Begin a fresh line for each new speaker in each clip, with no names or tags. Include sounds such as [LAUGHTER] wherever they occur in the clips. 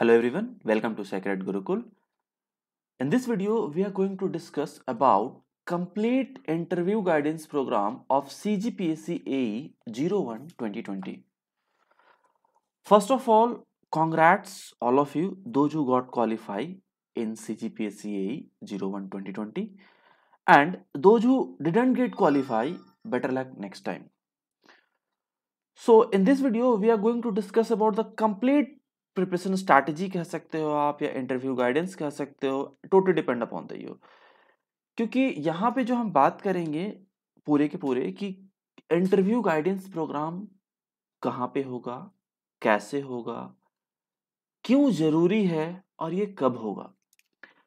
Hello everyone, welcome to Sacred Gurukul. In this video, we are going to discuss about complete interview guidance program of CGPSC AE 01 2020. First of all, congrats all of you, those who got qualified in CGPSC AE 01 2020 and those who didn't get qualified, better luck next time. So in this video, we are going to discuss about the complete preparation strategy कह सकते हो आप या interview guidance कह सकते हो totally depend upon the you क्योंकि यहाँ पे जो हम बात करेंगे पूरे के पूरे कि इंटरव्यू गाइडेंस प्रोग्राम कहाँ पे होगा कैसे होगा क्यों जरूरी है और ये कब होगा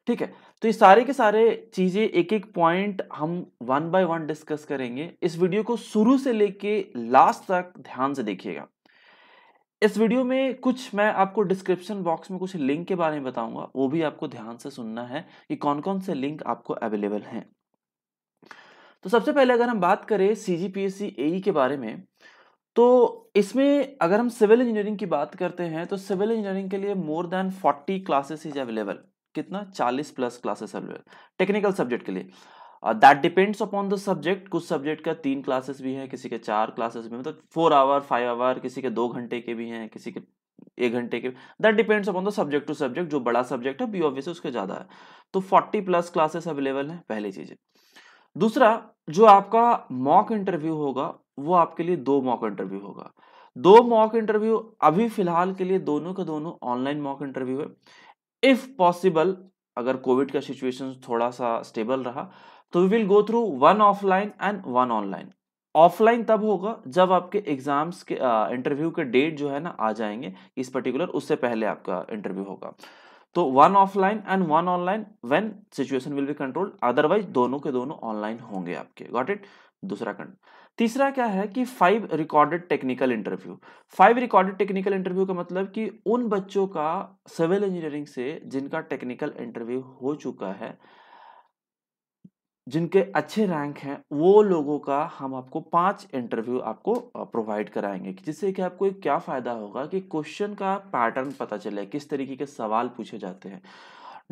ठीक है तो ये सारे के सारे चीज़ें एक एक पॉइंट हम वन बाय वन डिस्कस करेंगे इस वीडियो को शुरू से लेके लास्ट तक ध्यान से देखिएगा इस वीडियो में कुछ मैं आपको डिस्क्रिप्शन बॉक्स में कुछ लिंक के बारे में बताऊंगा वो भी आपको ध्यान से सुनना है कि कौन कौन से लिंक आपको अवेलेबल हैं तो सबसे पहले अगर हम बात करें सी जी पी एस सी ए के बारे में तो इसमें अगर हम सिविल इंजीनियरिंग की बात करते हैं तो सिविल इंजीनियरिंग के लिए more than forty classes is available कितना चालीस plus classes available technical subject के लिए that depends upon the subject कुछ सब्जेक्ट का तीन क्लासेस भी हैं किसी के चार क्लासेस भी मतलब फोर आवर फाइव आवर किसी के दो घंटे के भी हैं किसी के एक घंटे के that depends upon the subject to subject जो बड़ा सब्जेक्ट है बी ऑब्वियस उसके ज़्यादा है तो फोर्टी प्लस क्लासेस अवेलेबल है पहली चीज़ दूसरा जो आपका मॉक इंटरव्यू होगा वो आपके लिए दो मॉक इंटरव्यू होगा दो मॉक इंटरव्यू अभी फिलहाल के लिए दोनों का दोनों ऑनलाइन मॉक इंटरव्यू है इफ पॉसिबल अगर कोविड का सिचुएशन थोड़ा सा स्टेबल रहा तो we will go through one offline and one online offline तब होगा जब आपके एग्जाम्स के इंटरव्यू के डेट जो है ना आ जाएंगे इस पर्टिकुलर उससे पहले आपका इंटरव्यू होगा तो one offline and one online when situation will be control otherwise दोनों के दोनों ऑनलाइन होंगे आपके गॉट इट दूसरा कंड तीसरा क्या है कि five recorded technical interview five recorded technical interview का मतलब कि उन बच्चों का सिविल इंजीनियरिंग से जिनका टेक्निकल इंटरव्यू हो चुका है जिनके अच्छे रैंक हैं वो लोगों का हम आपको पांच इंटरव्यू आपको प्रोवाइड कराएंगे जिससे कि आपको क्या फ़ायदा होगा कि क्वेश्चन का पैटर्न पता चले किस तरीके के सवाल पूछे जाते हैं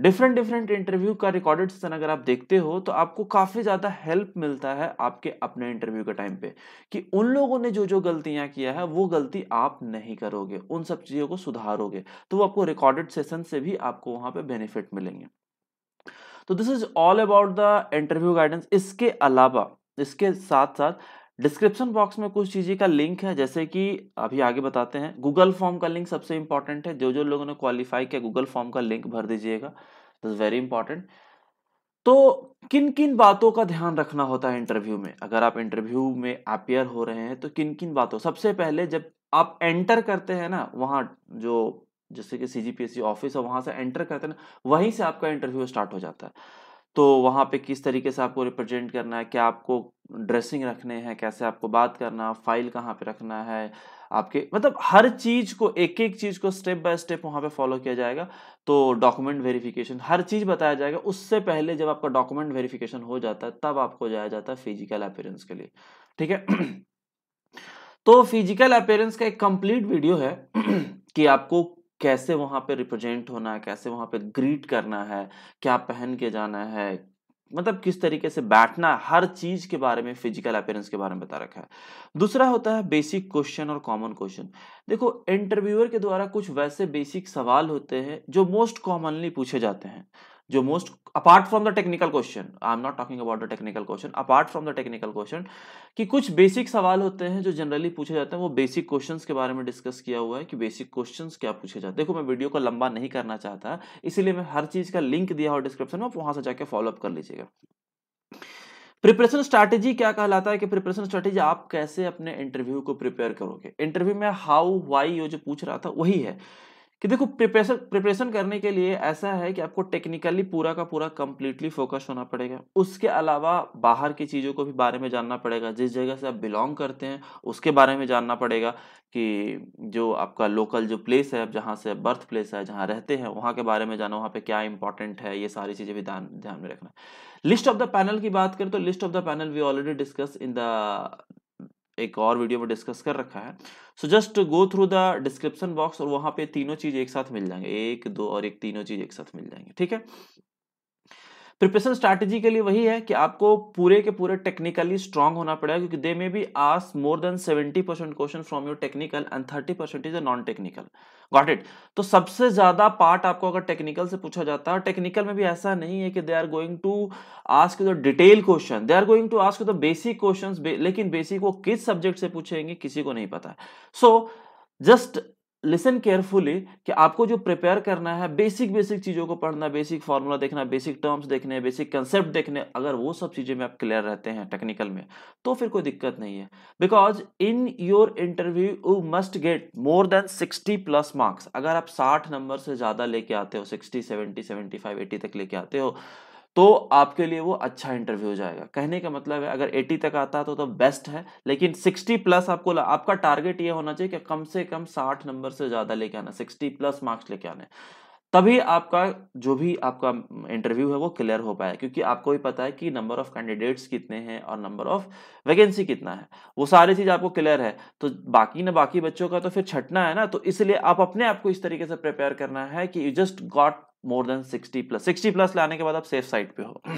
डिफरेंट डिफरेंट इंटरव्यू का रिकॉर्डेड सेशन अगर आप देखते हो तो आपको काफ़ी ज़्यादा हेल्प मिलता है आपके अपने इंटरव्यू के टाइम पे कि उन लोगों ने जो जो गलतियां किया है वो गलती आप नहीं करोगे उन सब चीज़ों को सुधारोगे तो वो आपको रिकॉर्डेड सेशन से भी आपको वहाँ पे बेनिफिट मिलेंगे तो this is all about the interview guidance इसके अलावा इसके साथ साथ डिस्क्रिप्शन बॉक्स में कुछ चीज़ें का लिंक है जैसे कि अभी आगे बताते हैं गूगल फॉर्म का लिंक सबसे इंपॉर्टेंट है जो जो लोगों ने क्वालिफाई किया गूगल फॉर्म का लिंक भर दीजिएगा दिस वेरी इंपॉर्टेंट तो किन किन बातों का ध्यान रखना होता है इंटरव्यू में अगर आप इंटरव्यू में अपियर हो रहे हैं तो किन किन बातों सबसे पहले जब आप एंटर करते हैं ना वहाँ जो जैसे कि सी ऑफिस है वहाँ से एंटर करते हैं वहीं से आपका इंटरव्यू स्टार्ट हो जाता है तो वहाँ पे किस तरीके से आपको रिप्रेजेंट करना है क्या आपको ड्रेसिंग रखने हैं कैसे आपको बात करना फाइल कहाँ पे रखना है आपके मतलब हर चीज़ को एक एक चीज़ को स्टेप बाय स्टेप वहाँ पे फॉलो किया जाएगा तो डॉक्यूमेंट वेरिफिकेशन हर चीज़ बताया जाएगा उससे पहले जब आपका डॉक्यूमेंट वेरिफिकेशन हो जाता है तब आपको जाया जाता है फिजिकल अपेयरेंस के लिए ठीक है [CLEARS THROAT] तो फिजिकल अपेयरेंस का एक कंप्लीट वीडियो है [CLEARS THROAT] कि आपको कैसे वहाँ पे रिप्रेजेंट होना है कैसे वहाँ पे ग्रीट करना है क्या पहन के जाना है मतलब किस तरीके से बैठना हर चीज के बारे में फिजिकल अपेयरेंस के बारे में बता रखा है दूसरा होता है बेसिक क्वेश्चन और कॉमन क्वेश्चन देखो इंटरव्यूअर के द्वारा कुछ वैसे बेसिक सवाल होते हैं जो मोस्ट कॉमनली पूछे जाते हैं जो most apart from the technical question I am not talking about the technical question apart from the technical question कि कुछ बेसिक सवाल होते हैं जो जनरली पूछे जाते हैं वो बेसिक क्वेश्चन के बारे में डिस्कस किया हुआ है कि बेसिक क्वेश्चन क्या पूछे जाते हैं देखो मैं वीडियो को लंबा नहीं करना चाहता इसीलिए मैं हर चीज का लिंक दिया हुआ डिस्क्रिप्शन में आप वहां से जाकर फॉलोअप कर लीजिएगा प्रिपरेशन स्ट्रैटेजी क्या कहलाता है कि प्रिपरेशन स्ट्रैटेजी आप कैसे अपने इंटरव्यू को प्रिपेयर करोगे इंटरव्यू में हाउ वाई यो जो पूछ रहा था वही है कि देखो प्रिपरेशन प्रिपरेशन करने के लिए ऐसा है कि आपको टेक्निकली पूरा का पूरा कंप्लीटली फोकस होना पड़ेगा उसके अलावा बाहर की चीज़ों को भी बारे में जानना पड़ेगा जिस जगह से आप बिलोंग करते हैं उसके बारे में जानना पड़ेगा कि जो आपका लोकल जो प्लेस है जहाँ से बर्थ प्लेस है जहाँ रहते हैं वहाँ के बारे में जाना वहाँ पर क्या इंपॉर्टेंट है ये सारी चीज़ें भी ध्यान में रखना लिस्ट ऑफ द पैनल की बात करें तो list of the panel we already discuss in the एक और वीडियो में डिस्कस कर रखा है so just go through the description box और वहां पे तीनों चीज़ एक साथ मिल जाएंगे एक दो और एक तीनों चीज़ एक साथ मिल जाएंगे ठीक है प्रिपरेशन स्ट्रैटेजी के लिए वही है कि आपको पूरे के पूरे टेक्निकली स्ट्रांग होना पड़ेगा क्योंकि they may be as more than seventy percent question from your technical and thirty percent is non technical got it तो सबसे ज्यादा पार्ट आपको अगर टेक्निकल से पूछा जाता है टेक्निकल में भी ऐसा नहीं है कि they are going to ask the detail question they are going to ask the basic question लेकिन बेसिक वो किस सब्जेक्ट से पूछेंगे किसी को नहीं पता है so so, just listen carefully कि आपको जो प्रिपेयर करना है बेसिक बेसिक चीज़ों को पढ़ना बेसिक फार्मूला देखना बेसिक टर्म्स देखने बेसिक कंसेप्ट देखने अगर वो सब चीज़ें में आप क्लियर रहते हैं टेक्निकल में तो फिर कोई दिक्कत नहीं है because in your interview you must get more than sixty plus marks अगर आप साठ नंबर से ज़्यादा लेके आते हो sixty seventy seventy five eighty तक लेके आते हो तो आपके लिए वो अच्छा इंटरव्यू हो जाएगा कहने का मतलब है अगर 80 तक आता है तो तो बेस्ट है लेकिन 60 प्लस आपको आपका टारगेट ये होना चाहिए कि कम से कम 60 नंबर से ज़्यादा लेके आना 60 प्लस मार्क्स लेके आने तभी आपका जो भी आपका इंटरव्यू है वो क्लियर हो पाया क्योंकि आपको भी पता है कि नंबर ऑफ कैंडिडेट्स कितने हैं और नंबर ऑफ वैकेंसी कितना है वो सारी चीज़ आपको क्लियर है तो बाकी ना बाकी बच्चों का तो फिर छटना है ना तो इसलिए आप अपने आप को इस तरीके से प्रिपेयर करना है कि you just got more than sixty plus sixty plus लाने के बाद आप सेफ साइड पे हो [CLEARS THROAT]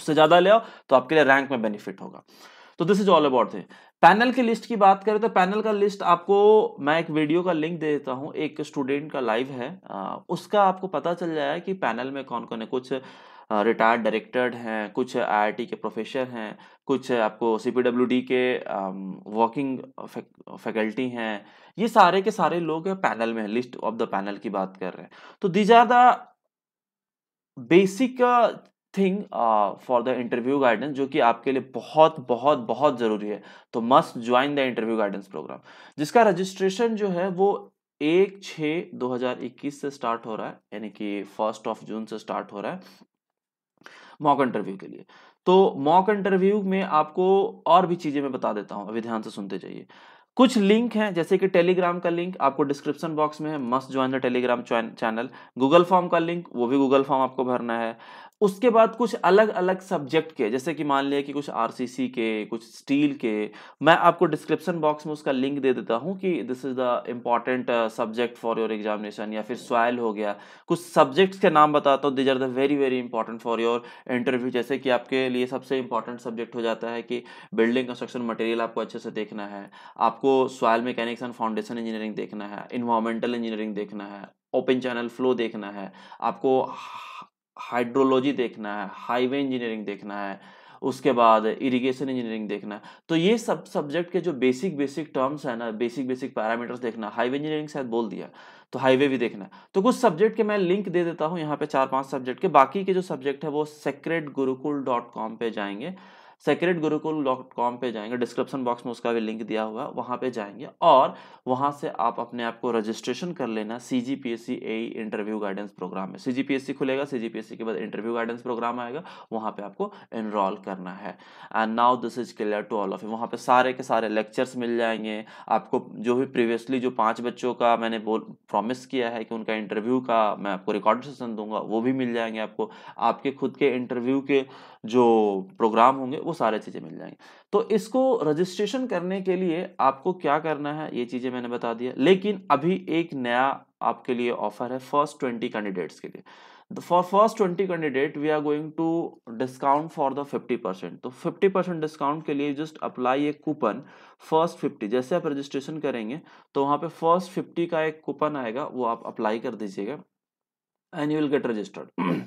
उससे ज़्यादा ले आओ तो आपके लिए रैंक में बेनिफिट होगा तो this is all about the panel की लिस्ट की बात करें तो पैनल का लिस्ट आपको मैं एक वीडियो का लिंक दे देता हूँ एक स्टूडेंट का लाइव है आ, उसका आपको पता चल जाए कि पैनल में कौन कौन है कुछ रिटायर्ड डायरेक्टर हैं कुछ आई के प्रोफेसर हैं कुछ आपको सी के वर्किंग फैकल्टी हैं ये सारे के सारे लोग पैनल में लिस्ट ऑफ द पैनल की बात कर रहे हैं तो these are the basic thing for the interview guidance जो कि आपके लिए बहुत बहुत बहुत ज़रूरी है तो must join the interview guidance program जिसका रजिस्ट्रेशन जो है वो एक छः दो हज़ार इक्कीस से स्टार्ट हो रहा है यानी कि फर्स्ट ऑफ जून से स्टार्ट हो रहा है मॉक इंटरव्यू के लिए तो मॉक इंटरव्यू में आपको और भी चीज़ें मैं बता देता हूं अभी ध्यान से सुनते जाइए कुछ लिंक हैं जैसे कि टेलीग्राम का लिंक आपको डिस्क्रिप्शन बॉक्स में है must join the Telegram channel Google form का लिंक वो भी गूगल फॉर्म आपको भरना है उसके बाद कुछ अलग अलग सब्जेक्ट के जैसे कि मान लिया कि कुछ आर के कुछ स्टील के मैं आपको डिस्क्रिप्शन बॉक्स में उसका लिंक दे देता हूँ कि this is the important subject for your examination या फिर सॉयल हो गया कुछ सब्जेक्ट्स के नाम बताता हूँ these are the very very important for your interview जैसे कि आपके लिए सबसे इंपॉर्टेंट सब्जेक्ट हो जाता है कि बिल्डिंग कंस्ट्रक्शन मटेरियल आपको अच्छे से देखना है आपको आपको soil mechanics and foundation engineering देखना है इन्वामेंटल इंजीनियरिंग देखना है ओपन चैनल फ्लो देखना है आपको हाइड्रोलॉजी देखना है हाईवे इंजीनियरिंग देखना है उसके बाद इरिगेशन इंजीनियरिंग देखना तो ये सब सब्जेक्ट के जो बेसिक बेसिक टर्म्स है ना बेसिक बेसिक पैरामीटर्स देखना हाईवे इंजीनियरिंग शायद बोल दिया तो हाईवे भी देखना तो कुछ सब्जेक्ट के मैं लिंक दे देता हूँ यहाँ पे चार पांच सब्जेक्ट के बाकी के जो सब्जेक्ट है वो सेक्रेट गुरुकुल डॉट कॉम पे जाएंगे सेक्रेट गुरुकुल डॉट कॉम पर जाएंगे डिस्क्रिप्शन बॉक्स में उसका भी लिंक दिया हुआ वहाँ पर जाएंगे और वहाँ से आप अपने आप को रजिस्ट्रेशन कर लेना C G P S C A interview guidance program में सी जी पी एस सी खुलेगा सी जी पी एस सी के बाद इंटरव्यू गाइडेंस प्रोग्राम आएगा वहाँ पर आपको इनरोल करना है and now this is clear to all of वहाँ पर सारे के सारे लेक्चर्स मिल जाएंगे आपको जो भी प्रीवियसली जो पाँच बच्चों का मैंने बोल प्रॉमिस किया है कि उनका इंटरव्यू का मैं आपको रिकॉर्ड सेशन दूंगा वो भी मिल जाएंगे आपको आपके खुद के इंटरव्यू के जो प्रोग्राम होंगे वो सारे चीज़ें मिल जाएंगी तो इसको रजिस्ट्रेशन करने के लिए आपको क्या करना है ये चीज़ें मैंने बता दिया लेकिन अभी एक नया आपके लिए ऑफर है फर्स्ट ट्वेंटी कैंडिडेट्स के लिए for first twenty candidate we are going to discount for the fifty percent तो फिफ्टी परसेंट डिस्काउंट के लिए जस्ट अप्लाई एक कूपन फर्स्ट फिफ्टी जैसे आप रजिस्ट्रेशन करेंगे तो वहां पे फर्स्ट फिफ्टी का एक कूपन आएगा वो आप अप्लाई कर दीजिएगा and you will get registered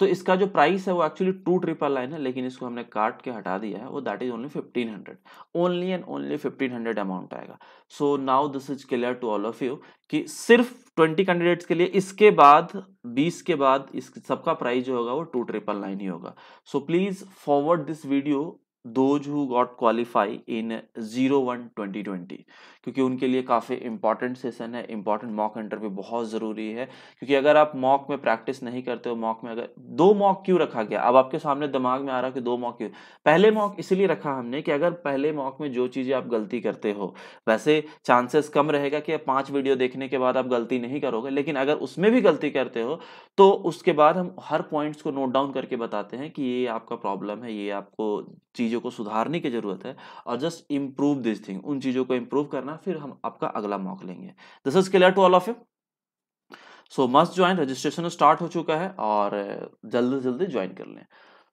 तो इसका जो प्राइस है वो एक्चुअली टू ट्रिपल लाइन है लेकिन इसको हमने काट के हटा दिया है वो that is only fifteen hundred only and only fifteen hundred amount आएगा so now this is clear to all of you कि सिर्फ ट्वेंटी कैंडिडेट्स के लिए इसके बाद बीस के बाद इस सबका प्राइस जो होगा वो टू ट्रिपल लाइन ही होगा so please forward this video those who got qualify in zero one twenty twenty क्योंकि उनके लिए काफ़ी इंपॉर्टेंट सेशन है इंपॉर्टेंट मॉक इंटरव्यू बहुत ज़रूरी है क्योंकि अगर आप मॉक में प्रैक्टिस नहीं करते हो मॉक में अगर दो मॉक क्यों रखा गया अब आपके सामने दिमाग में आ रहा है कि दो मॉक क्यों पहले मॉक इसलिए रखा हमने कि अगर पहले मॉक में जो चीज़ें आप गलती करते हो वैसे चांसेस कम रहेगा कि पाँच वीडियो देखने के बाद आप गलती नहीं करोगे लेकिन अगर उसमें भी गलती करते हो तो उसके बाद हम हर पॉइंट्स को नोट डाउन करके बताते हैं कि ये आपका प्रॉब्लम है ये आपको चीज़ चीज़ों को सुधारने की ज़रूरत है और जस्ट इम्प्रूव दिस थिंग उन चीज़ों को इम्प्रूव करना फिर हम आपका अगला मॉक लेंगे this is clear to all of you so must join registration start हो चुका है और uh, जल्दी से जल्दी ज्वाइन कर लें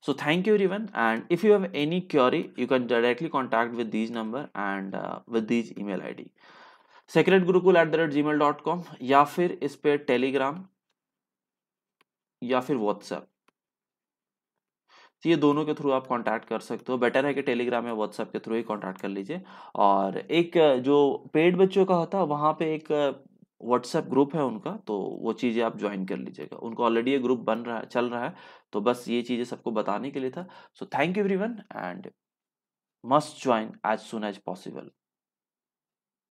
सो थैंक यू रिवन and if you have any query you can directly contact with these number and with these email I D secret Gurukul at the rate gmail dot com या फिर इस पर Telegram या फिर WhatsApp तो ये दोनों के थ्रू आप कॉन्टैक्ट कर सकते हो बेटर है कि टेलीग्राम या व्हाट्सएप के थ्रू ही कॉन्टैक्ट कर लीजिए और एक जो पेड बच्चों का होता है वहाँ पे एक व्हाट्सएप ग्रुप है उनका तो वो चीज़ें आप ज्वाइन कर लीजिएगा उनका ऑलरेडी ये ग्रुप बन रहा है चल रहा है तो बस ये चीज़ें सबको बताने के लिए था so thank you every and must join as soon as possible